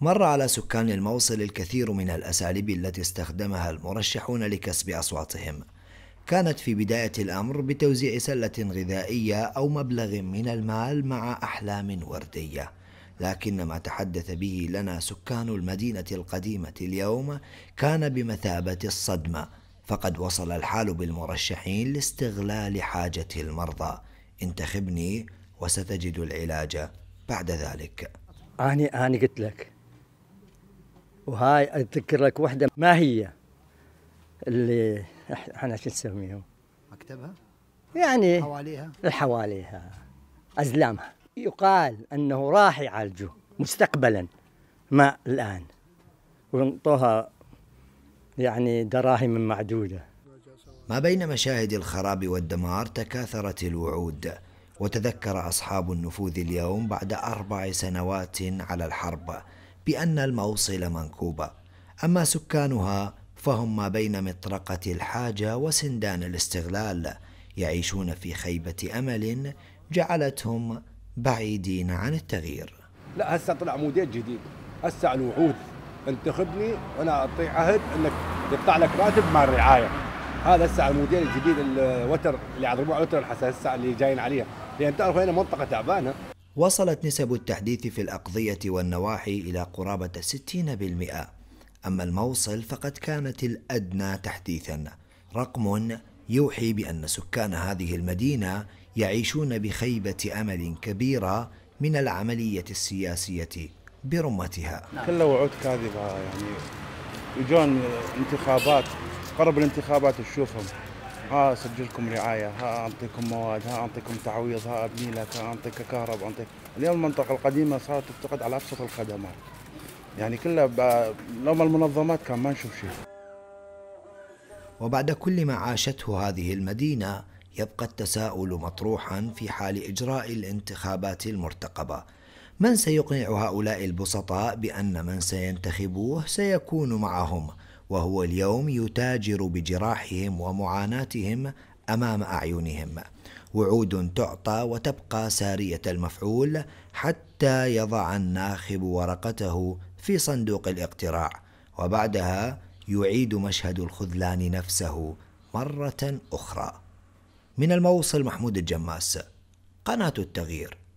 مر على سكان الموصل الكثير من الأساليب التي استخدمها المرشحون لكسب أصواتهم كانت في بداية الأمر بتوزيع سلة غذائية أو مبلغ من المال مع أحلام وردية لكن ما تحدث به لنا سكان المدينة القديمة اليوم كان بمثابة الصدمة فقد وصل الحال بالمرشحين لاستغلال حاجة المرضى انتخبني وستجد العلاج بعد ذلك أنا اني قلت لك وهاي اذكر لك واحده ما هي اللي احنا شو نسميهم مكتبها؟ يعني حواليها حواليها أزلامها يقال أنه راح يعالجه مستقبلا ما الآن وانطوها يعني دراهم معدودة ما بين مشاهد الخراب والدمار تكاثرت الوعود وتذكر أصحاب النفوذ اليوم بعد أربع سنوات على الحرب بأن الموصل منكوبة أما سكانها فهم ما بين مطرقة الحاجة وسندان الاستغلال يعيشون في خيبة أمل جعلتهم بعيدين عن التغيير لا هسه طلع موديل جديد هسه على الوعود انتخبني وانا اعطي عهد انك يقطع لك راتب مع الرعايه هذا هسه الموديل الجديد الوتر اللي على الوتر الحساس هسه اللي جايين عليها لان تعرف هنا منطقه تعبانه وصلت نسب التحديث في الأقضية والنواحي إلى قرابة 60% أما الموصل فقد كانت الأدنى تحديثا رقم يوحي بأن سكان هذه المدينة يعيشون بخيبة أمل كبيرة من العملية السياسية برمتها كلها وعود كاذبة يعني يجون انتخابات قرب الانتخابات تشوفهم ها اسجلكم رعايه ها اعطيكم مواد ها اعطيكم تعويض ها ابني لك ها اعطيك كهرب اعطيك اليوم المنطقه القديمه صارت تفتقد على ابسط الخدمات يعني كلها ب... لو ما المنظمات كان ما نشوف شيء وبعد كل ما عاشته هذه المدينه يبقى التساؤل مطروحا في حال اجراء الانتخابات المرتقبه من سيقنع هؤلاء البسطاء بان من سينتخبوه سيكون معهم وهو اليوم يتاجر بجراحهم ومعاناتهم امام اعينهم وعود تعطى وتبقى ساريه المفعول حتى يضع الناخب ورقته في صندوق الاقتراع وبعدها يعيد مشهد الخذلان نفسه مره اخرى من الموصل محمود الجماس قناه التغيير